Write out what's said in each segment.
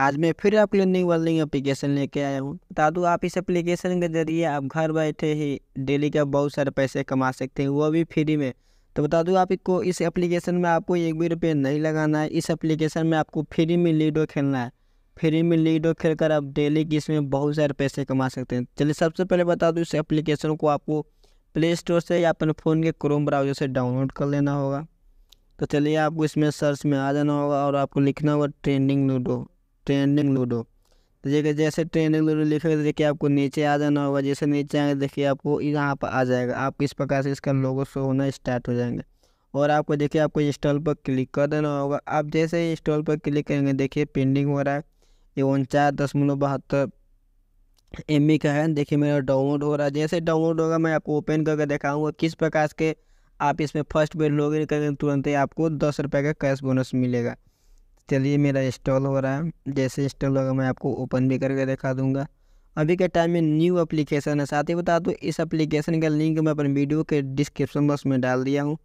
आज मैं फिर आपके लिए न्यू वाली एप्लीकेशन लेके आया हूँ बता दूँ आप इस एप्लीकेशन के ज़रिए आप घर बैठे ही डेली का बहुत सारे पैसे कमा सकते हैं वो भी फ्री में तो बता दूँ आपको इस एप्लीकेशन में आपको एक भी रुपये नहीं लगाना है इस एप्लीकेशन में आपको फ्री में लीडो खेलना है फ्री में लीडो खेल कर आप डेली की इसमें बहुत सारे पैसे कमा सकते हैं चलिए सबसे पहले बता दूँ इस एप्लीकेशन को आपको प्ले स्टोर से या अपने फ़ोन के क्रोम ब्राउजर से डाउनलोड कर लेना होगा तो चलिए आपको इसमें सर्च में आ जाना होगा और आपको लिखना होगा ट्रेंडिंग लूडो ट्रेंडिंग लूडो तो देखिए जैसे ट्रेंडिंग लूडो लिखेगा तो देखिए आपको नीचे आ जाना होगा जैसे नीचे आएंगे देखिए आपको यहाँ पर आ जाएगा आप किस प्रकार से इसका लोगो शो होना स्टार्ट हो जाएंगे और आपको देखिए आपको इंस्टॉल पर क्लिक कर देना होगा आप जैसे ही इंस्टॉल पर क्लिक करेंगे देखिए पेंडिंग हो रहा है ये उनचास दशमलव बहत्तर एम का है देखिए मेरा डाउनलोड हो रहा है जैसे डाउनलोड होगा मैं आपको ओपन करके दिखाऊंगा किस प्रकार के आप इसमें फर्स्ट बेड लॉग इन करेंगे तुरंत ही आपको दस रुपये का कैश बोनस मिलेगा चलिए मेरा इंस्टॉल हो रहा है जैसे इंस्टॉल होगा मैं आपको ओपन भी करके दिखा दूंगा अभी के टाइम में न्यू एप्लीकेशन है साथ ही बता दूँ इस एप्लीकेशन का लिंक मैं अपने वीडियो के डिस्क्रिप्शन बॉक्स में डाल दिया हूँ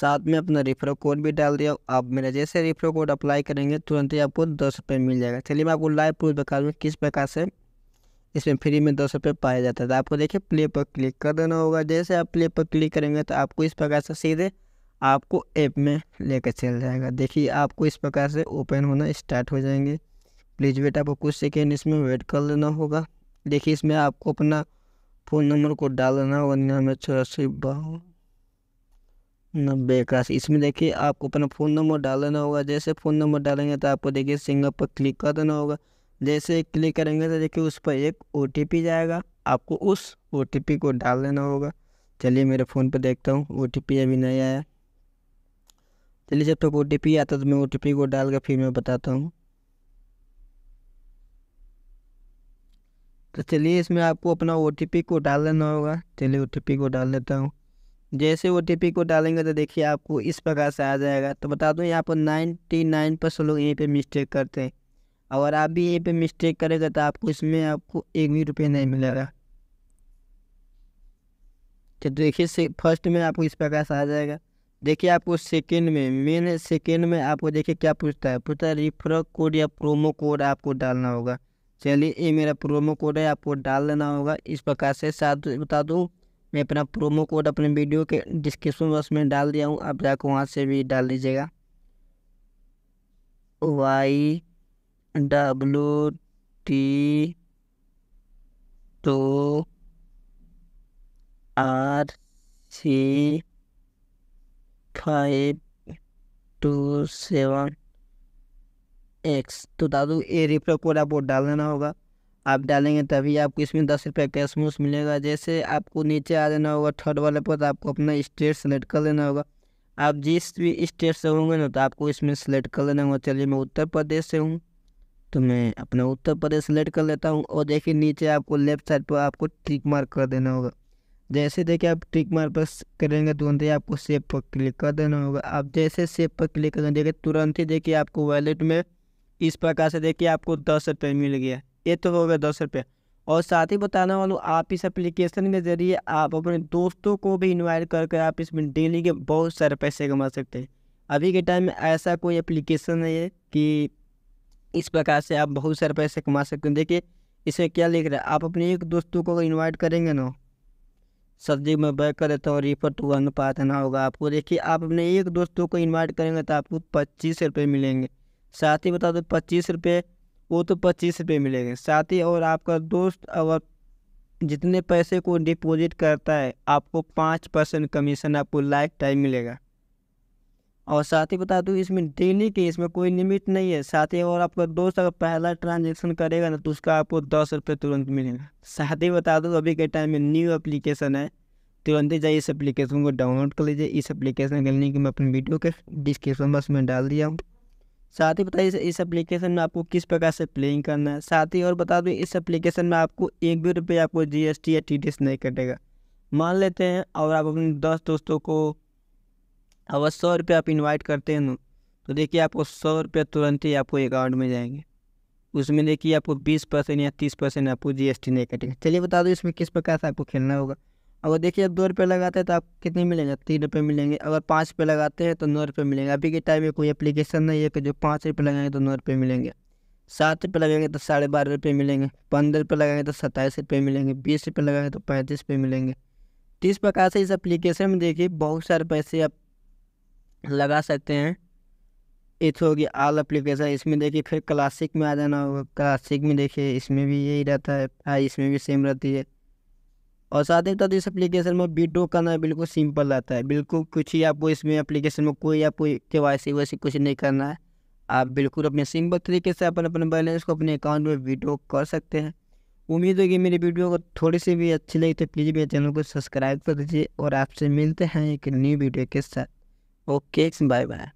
साथ में अपना रेफर कोड भी डाल दिया आप मेरा जैसे रेफर कोड अप्लाई करेंगे तुरंत ही आपको दस रुपये मिल जाएगा चलिए मैं आपको लाइव प्रूफ बता दूँ किस प्रकार से इसमें फ्री में दस रुपये पाया जाता है तो आपको देखिए प्ले पर क्लिक कर देना होगा जैसे आप प्ले पर क्लिक करेंगे तो आपको इस प्रकार से सीधे आपको ऐप में लेकर चल जाएगा देखिए आपको इस प्रकार से ओपन होना स्टार्ट हो जाएंगे प्लीज़ वेट आपको कुछ सेकेंड इसमें वेट कर लेना होगा देखिए इसमें आपको अपना फ़ोन नंबर को डाल देना होगा निन्यानवे चौरासी बावन नब्बे इक्यासी इसमें देखिए आपको अपना फ़ोन नंबर डाल देना होगा जैसे फ़ोन नंबर डालेंगे तो आपको देखिए सिंगल पर क्लिक कर देना होगा जैसे क्लिक करेंगे तो देखिए उस पर एक ओ जाएगा आपको उस ओ को डाल देना होगा चलिए मेरे फ़ोन पर देखता हूँ ओ अभी नहीं आया चलिए जब तक ओ टी पी आता तो मैं ओ टी पी को डाल कर फिर मैं बताता हूँ तो चलिए इसमें आपको अपना ओ टी पी को डाल लेना होगा चलिए ओ टी पी को डाल देता हूँ जैसे ओ टी पी को डालेंगे तो देखिए आपको इस प्रकार से आ जाएगा तो बता दूँ यहाँ पर नाइन्टी नाइन परसेंट लोग यहीं पर मिस्टेक करते हैं और आप भी यहीं पर मिस्टेक करेंगे तो आपको इसमें आपको एक भी रुपये नहीं मिलेगा तो देखिए फर्स्ट में आपको इस प्रकार से आ जाएगा देखिए आपको सेकेंड में मेन सेकेंड में आपको देखिए क्या पूछता है पूछता है रिफर कोड या प्रोमो कोड आपको डालना होगा चलिए ये मेरा प्रोमो कोड है आपको डाल देना होगा इस प्रकार से साथ बता दूँ मैं अपना प्रोमो कोड अपने वीडियो के डिस्क्रिप्शन बॉक्स में डाल दिया हूँ आप जाकर वहाँ से भी डाल दीजिएगा Y W T two R C five two seven X तो दादू ये रिप्रो कोड आपको डाल देना होगा आप डालेंगे तभी आपको इसमें दस रुपये कैश मूस मिलेगा जैसे आपको नीचे आ जाना होगा थर्ड वाले पर तो आपको अपना स्टेट सेलेक्ट कर लेना होगा आप जिस भी स्टेट से होंगे ना तो आपको इसमें सेलेक्ट कर लेना होगा चलिए मैं उत्तर प्रदेश से हूँ तो मैं अपना उत्तर प्रदेश सेलेक्ट कर लेता हूँ और देखिए नीचे आपको लेफ्ट साइड पर आपको ट्रिक मार्क कर देना होगा जैसे देखिए आप ट्रिक मार पर करेंगे तुरंत ही आपको सेव पर क्लिक कर देना होगा आप जैसे सेव पर क्लिक करेंगे देखिए तुरंत ही देखिए आपको वैलेट में इस प्रकार से देखिए आपको दस रुपये मिल गया ये तो हो गया दस रुपये और साथ ही बताना वालों आप इस एप्लीकेशन के ज़रिए आप अपने दोस्तों को भी इन्वाइट करके आप इसमें डेली के बहुत सारे पैसे कमा सकते हैं अभी के टाइम में ऐसा कोई एप्लीकेशन है कि इस प्रकार से आप बहुत सारे पैसे कमा सकते हैं देखिए इसमें क्या लिख रहा है आप अपने एक दोस्तों को इन्वाइट करेंगे ना सब्जी में बैक कर देता हूँ रिफर टू वन ना होगा आपको देखिए आप अपने एक दोस्तों को इनवाइट करेंगे तो आपको पच्चीस रुपये मिलेंगे साथ ही बता दो पच्चीस रुपये वो तो पच्चीस रुपये मिलेंगे साथ ही और आपका दोस्त अगर जितने पैसे को डिपॉजिट करता है आपको पाँच परसेंट कमीशन आपको लाइफ टाइम मिलेगा और साथ ही बता दूँ इसमें डेली की इसमें कोई लिमिट नहीं है साथ ही और आपका दोस्त अगर पहला ट्रांजेक्शन करेगा ना तो उसका आपको दस रुपये तुरंत मिलेगा साथ ही बता दूँ अभी के टाइम में न्यू एप्लीकेशन है तुरंत तो जाइए इस एप्लीकेशन को डाउनलोड कर लीजिए इस एप्लीकेशन के लिंक मैं अपनी वीडियो के डिस्क्रिप्शन बॉक्स में डाल दिया हूँ साथ ही बताइए इस एप्लीकेशन में आपको किस प्रकार से प्लेइंग करना है साथ ही और बता दूँ इस एप्लीकेशन में आपको एक भी रुपये आपको टी या एस नहीं कटेगा मान लेते हैं और आप अपने दस दोस्तों को अगर सौ रुपये आप इन्वाइट करते हैं तो देखिए आपको सौ रुपये तुरंत ही आपको अकाउंट में जाएंगे उसमें देखिए आपको बीस परसेंट या तीस परसेंट आपको टी नहीं कटेगा चलिए बता दो इसमें किस प्रकार से आपको खेलना होगा अगर देखिए आप दो रुपये लगाते हैं तो आप कितने मिलेंगे तीन रुपये मिलेंगे अगर पाँच रुपये लगाते हैं तो नौ रुपये मिलेंगे अभी के टाइम में कोई एप्लीकेशन नहीं है कि जो पाँच रुपये लगाएंगे तो नौ रुपये मिलेंगे सात रुपये लगाएंगे तो साढ़े बारह रुपये मिलेंगे पंद्रह रुपये लगाएंगे तो सत्ताईस रुपये मिलेंगे बीस रुपये लगाएंगे तो पैंतीस रुपये मिलेंगे तो इस प्रकार से इस एप्लीकेशन में देखिए बहुत सारे पैसे आप लगा सकते हैं इथ होगी आल एप्लीकेशन इसमें देखिए फिर क्लासिक में आ जाना होगा क्लासिक में देखिए इसमें भी यही रहता है हाँ, इसमें भी सेम रहती है और साथ ही साथ इस एप्लीकेशन में वीडियो करना बिल्कुल सिंपल रहता है बिल्कुल कुछ ही आपको इसमें एप्लीकेशन में कोई आपको के वाई सी वैसे कुछ नहीं करना है आप बिल्कुल अपने सिंपल तरीके से अपन अपने बैलेंस को अपने अकाउंट में वीडियो कर सकते हैं उम्मीद है कि मेरी वीडियो को थोड़ी सी भी अच्छी लगी तो प्लीज़ मेरे चैनल को सब्सक्राइब कर दीजिए और आपसे मिलते हैं एक न्यू वीडियो के साथ ओके बाय बाय